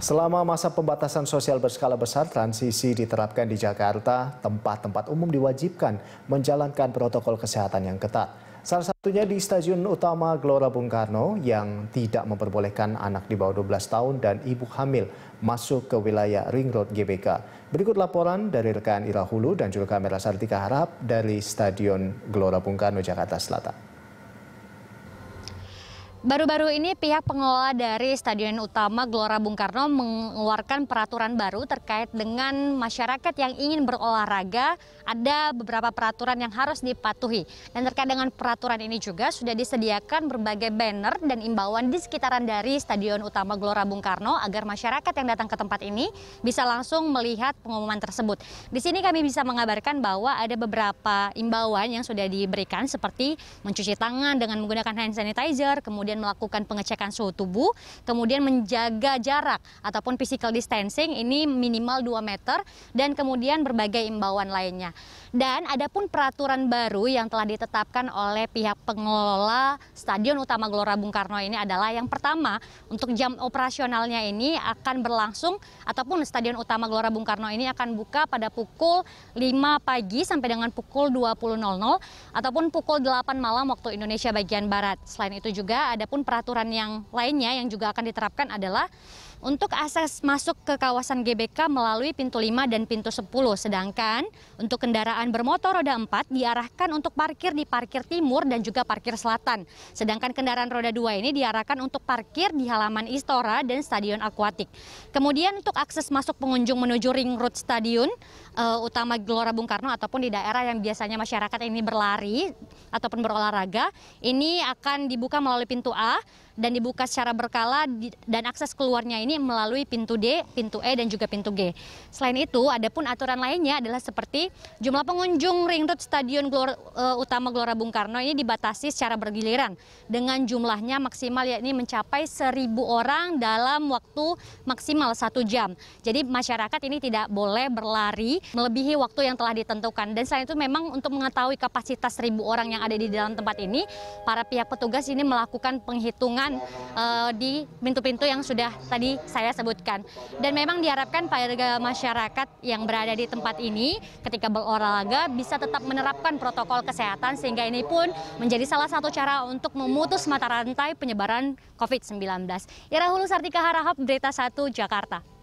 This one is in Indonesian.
Selama masa pembatasan sosial berskala besar transisi diterapkan di Jakarta, tempat-tempat umum diwajibkan menjalankan protokol kesehatan yang ketat. Salah satunya di Stasiun Utama Gelora Bung Karno yang tidak memperbolehkan anak di bawah 12 tahun dan ibu hamil masuk ke wilayah Ring Road GBK. Berikut laporan dari rekan Ira Hulu dan juga kamera Sartika Harap dari Stadion Gelora Bung Karno, Jakarta Selatan. Baru-baru ini pihak pengelola dari Stadion Utama Gelora Bung Karno mengeluarkan peraturan baru terkait dengan masyarakat yang ingin berolahraga. Ada beberapa peraturan yang harus dipatuhi. Dan terkait dengan peraturan ini juga sudah disediakan berbagai banner dan imbauan di sekitaran dari Stadion Utama Gelora Bung Karno agar masyarakat yang datang ke tempat ini bisa langsung melihat pengumuman tersebut. Di sini kami bisa mengabarkan bahwa ada beberapa imbauan yang sudah diberikan seperti mencuci tangan dengan menggunakan hand sanitizer, kemudian kemudian melakukan pengecekan suhu tubuh, kemudian menjaga jarak ataupun physical distancing ini minimal 2 meter dan kemudian berbagai imbauan lainnya. Dan ada pun peraturan baru yang telah ditetapkan oleh pihak pengelola Stadion Utama Gelora Bung Karno ini adalah yang pertama untuk jam operasionalnya ini akan berlangsung ataupun Stadion Utama Gelora Bung Karno ini akan buka pada pukul 5 pagi sampai dengan pukul 20.00 ataupun pukul 8 malam waktu Indonesia bagian Barat. Selain itu juga ada pun peraturan yang lainnya yang juga akan diterapkan adalah untuk akses masuk ke kawasan GBK melalui pintu 5 dan pintu 10. Sedangkan untuk kendaraan bermotor roda 4 diarahkan untuk parkir di parkir timur dan juga parkir selatan. Sedangkan kendaraan roda 2 ini diarahkan untuk parkir di halaman Istora dan Stadion Akuatik. Kemudian untuk akses masuk pengunjung menuju ring road stadion uh, utama Gelora Bung Karno ataupun di daerah yang biasanya masyarakat ini berlari ataupun berolahraga, ini akan dibuka melalui pintu are dan dibuka secara berkala dan akses keluarnya ini melalui pintu D, pintu E dan juga pintu G. Selain itu, ada pun aturan lainnya adalah seperti jumlah pengunjung ring road Stadion Glor, uh, Utama Gelora Bung Karno ini dibatasi secara bergiliran dengan jumlahnya maksimal yakni mencapai seribu orang dalam waktu maksimal satu jam. Jadi masyarakat ini tidak boleh berlari melebihi waktu yang telah ditentukan. Dan selain itu memang untuk mengetahui kapasitas seribu orang yang ada di dalam tempat ini, para pihak petugas ini melakukan penghitungan pengamanan uh, eh, di pintu-pintu yang sudah tadi saya sebutkan. Dan memang diharapkan para masyarakat yang berada di tempat ini ketika berolahraga bisa tetap menerapkan protokol kesehatan sehingga ini pun menjadi salah satu cara untuk memutus mata rantai penyebaran COVID-19. Ira Hulu Sartika Harahap, Berita 1, Jakarta.